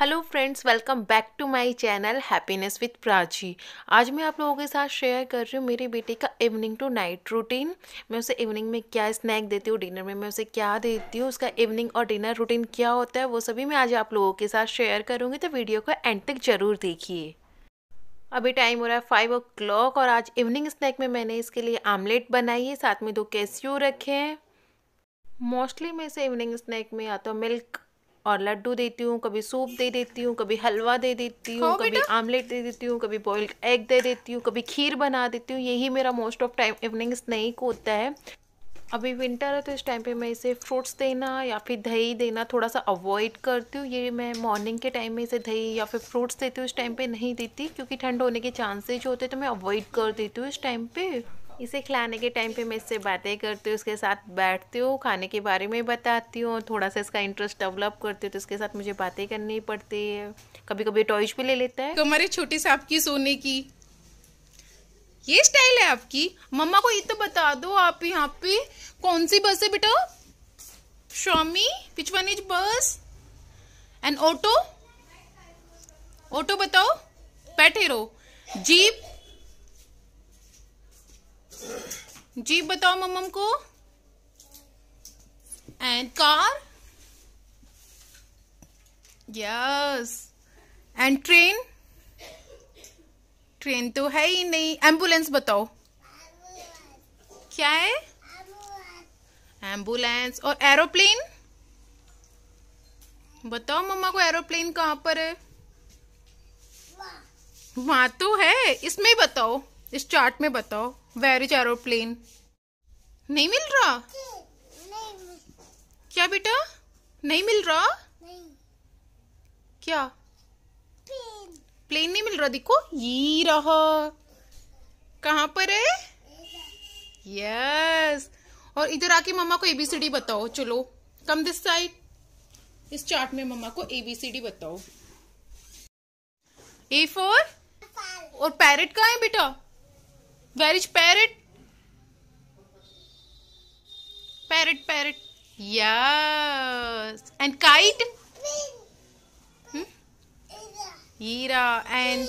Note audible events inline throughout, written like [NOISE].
Hello friends welcome back to my channel happiness with Prachi आज मैं आप लोगों के साथ शेयर कर रही हूँ मेरे बेटे का इवनिंग टू नाइट रूटीन मैं उसे इवनिंग में क्या स्नैक देती हूँ डिनर में मैं उसे क्या देती हूँ उसका इवनिंग और डिनर रूटीन क्या होता है वो सभी मैं आज आप लोगों के साथ शेयर करूँगी तो वीडियो को एंड तक ज़रूर देखिए अभी टाइम हो रहा है फाइव ओ क्लॉक और आज इवनिंग स्नैक में मैंने इसके लिए आमलेट बनाई है साथ में दो कैस्यू रखे हैं मोस्टली मैं इसे इवनिंग स्नैक में या तो मिल्क और लड्डू देती हूँ कभी सूप दे देती हूँ कभी हलवा दे देती हूँ कभी आमलेट दे देती हूँ कभी बॉइल्ड एग दे देती हूँ कभी खीर बना देती हूँ यही मेरा most of time evening snack होता है अभी विंटर है तो इस टाइम पे मैं इसे फ्रूट्स देना या फिर दही देना थोड़ा सा अवॉइड करती हूँ ये मैं मॉर्निंग के टाइम में इसे दही या फिर फ्रूट्स देती हूँ इस टाइम पे नहीं देती क्योंकि ठंड होने के चांसेज होते तो मैं अवॉइड कर देती हूँ इस टाइम पे इसे खिलाने के टाइम पे मैं इससे बातें करती हूँ इसके साथ बैठती हूँ खाने के बारे में बताती हूँ थोड़ा सा इसका इंटरेस्ट डेवलप करती हूँ तो उसके साथ मुझे बातें करनी पड़ती है कभी कभी टॉयज भी ले लेता है तो छोटे साहब की सोने की ये स्टाइल है आपकी मम्मा को ये तो बता दो आप यहाँ पे कौन सी बस है बेटा स्वामी which one is bus and auto auto बताओ बैठे रहो जीप जीप बताओ मम्म को and car yes and train train तो है ही नहीं एम्बुलेंस बताओ क्या है एम्बुलेंस और एरोप्लेन बताओ मम्मा को एरोप्लेन कहाँ पर है वहां तो है इसमें बताओ इस चार्ट में बताओ वेर इज एरोप्लेन नहीं मिल रहा नहीं। क्या बेटा नहीं मिल रहा नहीं। क्या प्लेन नहीं मिल रहा देखो ये रहा कहाँ पर है यस और इधर आके मम्मा को एबीसीडी बताओ चलो कम दिस साइड इस चार्ट में मम्मा को एबीसीडी बताओ ए फोर और पैरेट कहाँ है बेटा where is parrot parrot parrot and kite हीरा and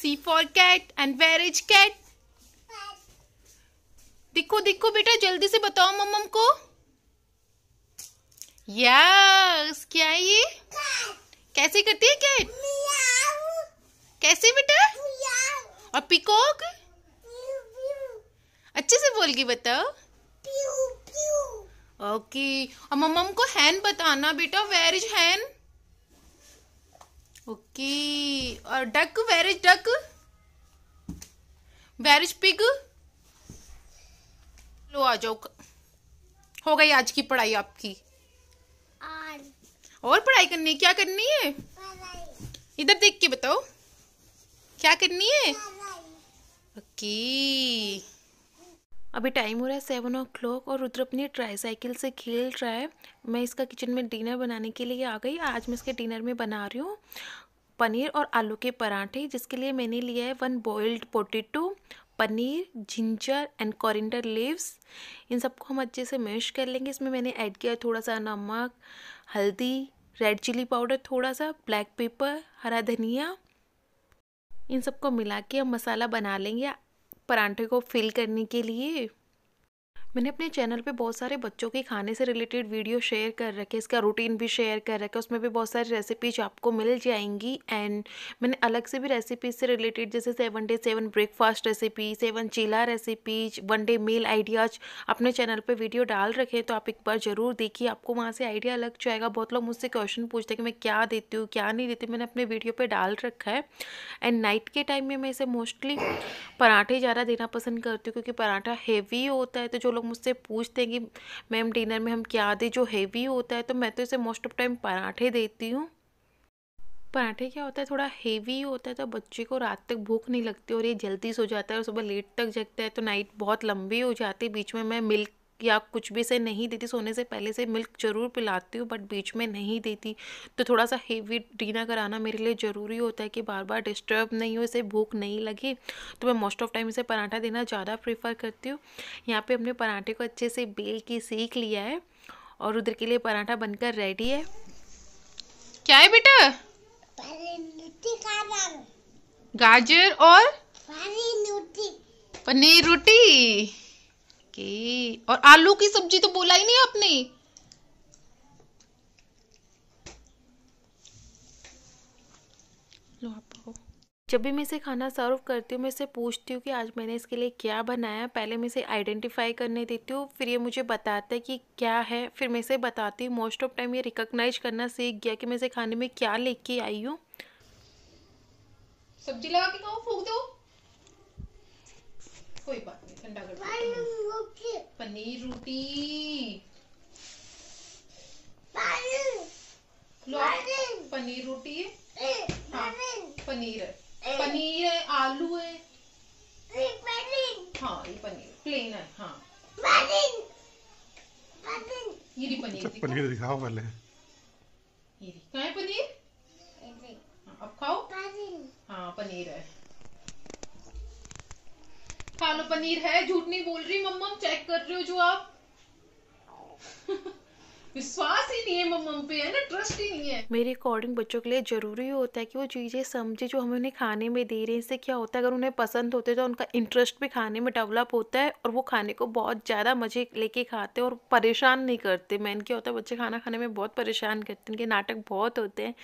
C for cat and where is cat देखो देखो बेटा जल्दी से बताओ मम्म को यस क्या ये कैसे करती है कैट कैसे बेटा और पिकॉक अच्छे से बोल के बताओ प्यू प्यू ओके और मम्मा को हैन बताना बेटा वेर इज हैन ओके और duck where is duck where is pig लो आ जाओ हो गई आज की पढ़ाई आपकी और पढ़ाई करनी है क्या करनी है इधर देख के बताओ क्या करनी है ओके अभी टाइम हो रहा है सेवन ओ क्लॉक और रुद्र अपनी ट्राई साइकिल से खेल रहा है मैं इसका किचन में डिनर बनाने के लिए आ गई आज मैं इसके डिनर में बना रही हूँ पनीर और आलू के पराठे जिसके लिए मैंने लिया है one boiled potato paneer ginger and coriander leaves इन सबको हम अच्छे से मैश कर लेंगे इसमें मैंने ऐड किया है थोड़ा सा नमक हल्दी रेड चिली पाउडर थोड़ा सा ब्लैक पेपर हरा धनिया इन सबको मिला के हम मसाला बना लेंगे परांठे को फिल करने के लिए मैंने अपने चैनल पे बहुत सारे बच्चों के खाने से रिलेटेड वीडियो शेयर कर रखे इसका रूटीन भी शेयर कर रखा है उसमें भी बहुत सारी रेसिपीज आपको मिल जाएंगी एंड मैंने अलग से भी रेसिपीज से रिलेटेड जैसे seven day seven breakfast recipe seven cheela recipes one day meal ideas अपने चैनल पर वीडियो डाल रखे तो आप एक बार ज़रूर देखिए आपको वहाँ से आइडिया लग जाएगा बहुत लोग मुझसे क्वेश्चन पूछते हैं कि मैं क्या देती हूँ क्या नहीं देती मैंने अपने वीडियो पर डाल रखा है एंड नाइट के टाइम में मैं इसे मोस्टली पराठे ज़्यादा देना पसंद करती हूँ क्योंकि पराठा हेवी होता है तो जो लोग मुझसे पूछते हैं कि मैम डिनर में हम क्या दें जो हैवी होता है तो मैं तो इसे मोस्ट ऑफ टाइम पराठे देती हूँ पराठे क्या होता है थोड़ा हेवी होता है तो बच्चे को रात तक भूख नहीं लगती और ये जल्दी सो जाता है और सुबह लेट तक जगता है तो नाइट बहुत लंबी हो जाती है बीच में मैं मिल्क या कुछ भी से नहीं देती सोने से पहले से मिल्क ज़रूर पिलाती हूँ बट बीच में नहीं देती तो थोड़ा सा हेवी डिनर कराना मेरे लिए ज़रूरी होता है कि बार बार डिस्टर्ब नहीं हो इसे भूख नहीं लगे तो मैं मोस्ट ऑफ टाइम इसे पराठा देना ज़्यादा प्रेफर करती हूँ यहाँ पे हमने पराठे को अच्छे से बेल के सीख लिया है और उधर के लिए पराठा बनकर रेडी है क्या है बेटा गाजर और पनीर रोटी ओके और आलू की सब्जी तो बोला ही नहीं आपने लो आप जब भी मैं इसे खाना सर्व करती हूँ मैं इसे पूछती हूँ कि आज मैंने इसके लिए क्या बनाया पहले मैं इसे आइडेंटिफाई करने देती हूँ फिर ये मुझे बताता है कि क्या है फिर मैं इसे बताती हूँ मोस्ट ऑफ टाइम ये रिकॉग्नाइज करना सीख गया कि मैं इसे खाने में क्या लेके आई हूँ सब्जी लगा के खाओ फूक दो कोई बात ठंडा कर पनीर रोटी पनीर रोटी है हाँ पनीर है पनीर है आलू है eh, हाँ ये पनीर प्लेन है हाँ पनीर पनीर दिखाओ पहले ये पनीर हाँ, अब खाओ हाँ पनीर है पालक पनीर है झूठ नहीं बोल रही मम्मा चेक कर रहे हो जो आप [LAUGHS] विश्वास ही नहीं है मम्मा पे है ना ट्रस्ट ही नहीं है मेरे अकॉर्डिंग बच्चों के लिए जरूरी होता है कि वो चीज़ें समझे जो हम उन्हें खाने में दे रहे हैं इससे क्या होता है अगर उन्हें पसंद होते तो उनका इंटरेस्ट भी खाने में डेवलप होता है और वो खाने को बहुत ज़्यादा मजे लेके खाते और परेशान नहीं करते मैन क्या होता है बच्चे खाना खाने में बहुत परेशान करते हैं इनके नाटक बहुत होते हैं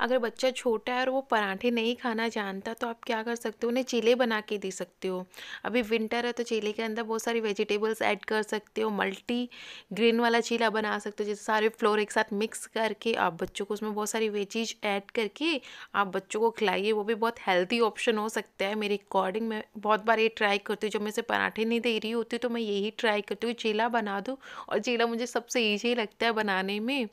अगर बच्चा छोटा है और वो पराठे नहीं खाना जानता तो आप क्या कर सकते हो उन्हें चीले बना के दे सकते हो अभी विंटर है तो चीले के अंदर बहुत सारी वेजिटेबल्स ऐड कर सकते हो मल्टी ग्रीन वाला चीला बना सकते हो जैसे सारे फ्लोर एक साथ मिक्स करके आप बच्चों को उसमें बहुत सारी वेजीज ऐड करके आप बच्चों को खिलाइए वो भी बहुत हेल्थी ऑप्शन हो सकता है मेरे अकॉर्डिंग मैं बहुत बार ये ट्राई करती हूँ जब मैं से पराठे नहीं दे रही होती तो मैं यही ट्राई करती हूँ चीला बना दूँ और चीला मुझे सबसे ईजी लगता है बनाने में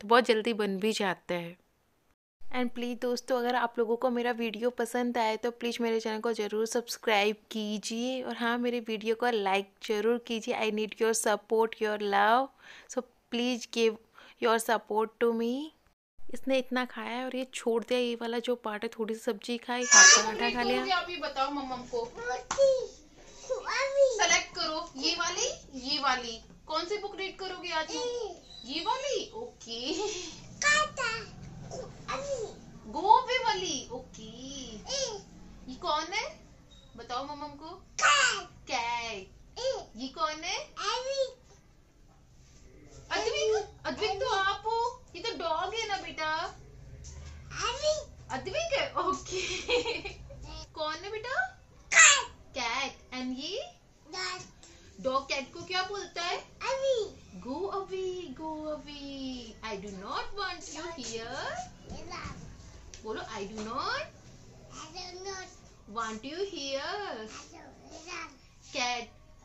तो बहुत जल्दी बन भी जाता है एंड प्लीज़ दोस्तों अगर आप लोगों को मेरा वीडियो पसंद आए तो प्लीज़ मेरे चैनल को ज़रूर सब्सक्राइब कीजिए और हाँ मेरे वीडियो को लाइक ज़रूर कीजिए I need your support your love so please give your support to me इसने इतना खाया और ये छोड़ दिया ये वाला जो पार्ट है थोड़ी सी सब्जी खाई हाथ पराठा खा लिया आप ये बताओ मम्म को सेलेक्ट तो करो ये वाली ये वाली कौन सी बुक रीड करोगे आज ये वाली ओके गोभी वाली ओके ये कौन है बताओ मम्म को कैट ये कौन है अद्विक अद्विक तो आप हो ये तो डॉग है ना बेटा I do not. I do not. Want you here? Cat.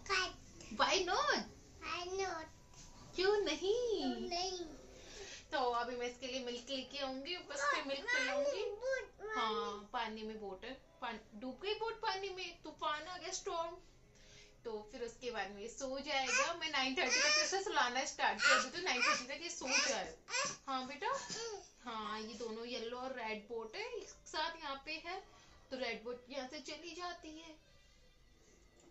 Cat. Why not? Why not? क्यों नहीं? क्यों नहीं? तो अभी मैं इसके लिए मिल्क लेके आऊंगी बस फिर मिल्क पिलाऊंगी हाँ पानी में बोट है डूब गई बोट पानी में तूफान आ गया स्टॉर्म तो फिर उसके बाद में सो जाएगा मैं नाइन थर्टी तक उसे सुलाना स्टार्ट कर दू तो नाइन थर्टी तक ये सो जाए हाँ बेटा हाँ ये दोनों येलो और रेड बोट है साथ यहाँ पे है तो रेड बोट यहाँ से चली जाती है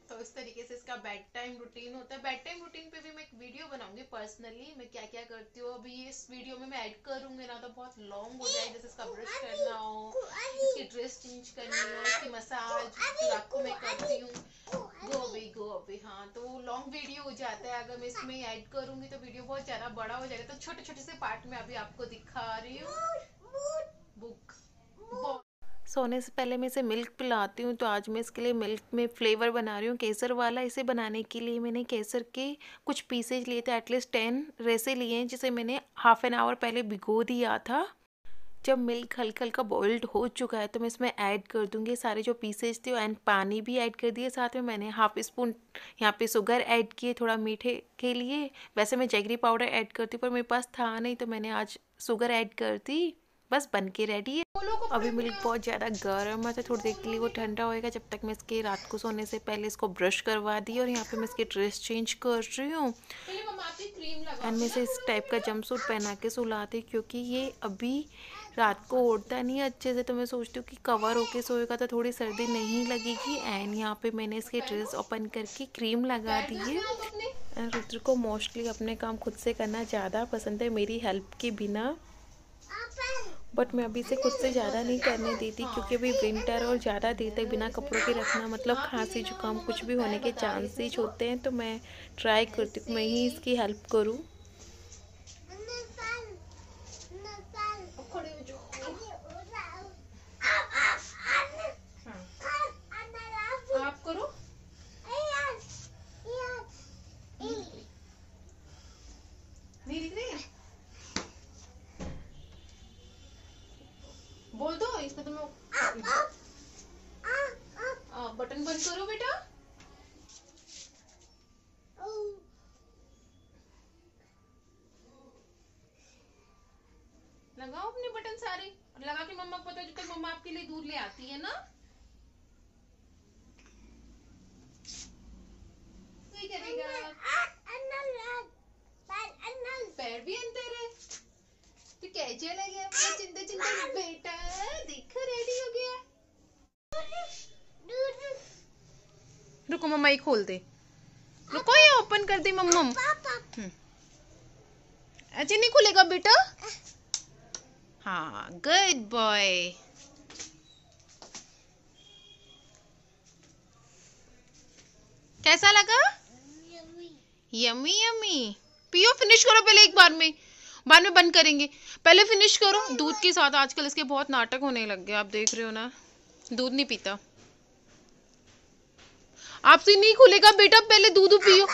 तो इस तरीके से इसका बेड टाइम रूटीन होता है बेड टाइम रूटीन पे भी मैं एक वीडियो बनाऊंगी पर्सनली मैं क्या क्या करती हूँ अभी इस वीडियो में मैं ऐड करूंगी ना तो बहुत लॉन्ग हो जाए जैसे इसका ब्रश करना हो इसकी ड्रेस चेंज करनी हो इसकी मसाज राखों मैं करती हूँ गो अभी गो अभी हाँ तो लॉन्ग वीडियो हो जाता है अगर मैं इसमें ऐड करूंगी तो वीडियो बहुत ज़्यादा बड़ा हो जाएगा तो छोटे छोटे से पार्ट में अभी आपको दिखा रही हूँ बुक सोने से पहले मैं इसे मिल्क पिलाती हूँ तो आज मैं इसके लिए मिल्क में फ्लेवर बना रही हूँ केसर वाला इसे बनाने के लिए मैंने केसर के कुछ पीसेज लिए थे एटलीस्ट टेन रेसे लिए हैं जिसे मैंने हाफ एन आवर पहले भिगो दिया था जब मिल्क हल्का हल्का बॉइल्ड हो चुका है तो मैं इसमें ऐड कर दूँगी सारे जो पीसेज थे एंड पानी भी ऐड कर दिए साथ में मैंने हाफ स्पून यहाँ पे शुगर ऐड किए थोड़ा मीठे के लिए वैसे मैं जैगरी पाउडर ऐड करती पर मेरे पास था नहीं तो मैंने आज शुगर ऐड कर दी बस बन के रेडी है अभी मिल्क बहुत ज़्यादा गर्म है तो थोड़ी देर के लिए वो ठंडा होएगा जब तक मैं इसके रात को सोने से पहले इसको ब्रश करवा दी और यहाँ पे मैं इसके ड्रेस चेंज कर रही हूँ एंड मैं इसे इस टाइप का जम सूट पहना के सुलाती क्योंकि ये अभी रात को ओढ़ता नहीं अच्छे से तो मैं सोचती हूँ कि कवर होके सोएगा तो थोड़ी सर्दी नहीं लगेगी एंड यहाँ पे मैंने इसके ड्रेस ओपन करके क्रीम लगा दी है एंड रुद्र को मोस्टली अपने काम खुद से करना ज़्यादा पसंद है मेरी हेल्प के बिना बट मैं अभी से खुद से ज़्यादा नहीं करने देती क्योंकि अभी विंटर और ज़्यादा देर तक बिना कपड़ों के रखना मतलब खांसी जुकाम कुछ भी होने के चांसेज होते हैं तो मैं ट्राई करती हूँ मैं ही इसकी हेल्प करूँ बोल दो इसमें तुम बटन बंद करो बेटा लगाओ अपने बटन सारे लगा के मम्मा को पता जो मम्मा आपके लिए दूध ले आती है ना मम्मा ही खोल दे रुको ये ओपन कर दे मम्मा अच्छा नहीं खुलेगा बेटा हाँ गुड बॉय कैसा लगा यम्मी यम्मी पियो फिनिश करो पहले एक बार में बाद में बंद करेंगे पहले फिनिश करो दूध के साथ आजकल इसके बहुत नाटक होने लग गया आप देख रहे हो ना दूध नहीं पीता आपसे नहीं खुलेगा बेटा पहले दूध पियो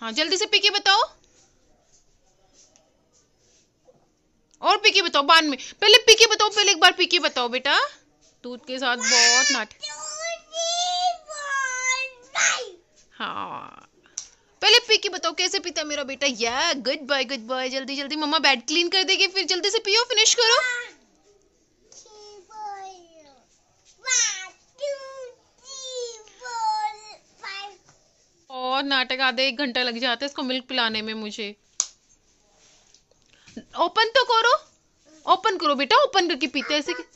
हाँ जल्दी से पीके बताओ और पीके बताओ बाद में पहले पीके बताओ पहले एक बार पीके बताओ बेटा दूध के साथ बहुत नाट हाँ पहले पी के बताओ कैसे पीता मेरा बेटा या गुड बाय गुड बाय जल्दी जल्दी मम्मा बेड क्लीन कर देगी फिर जल्दी से पियो फिनिश करो नाटक आधे एक घंटा लग जाता है इसको मिल्क पिलाने में मुझे ओपन तो करो ओपन करो बेटा ओपन करके पीते ऐसे कि...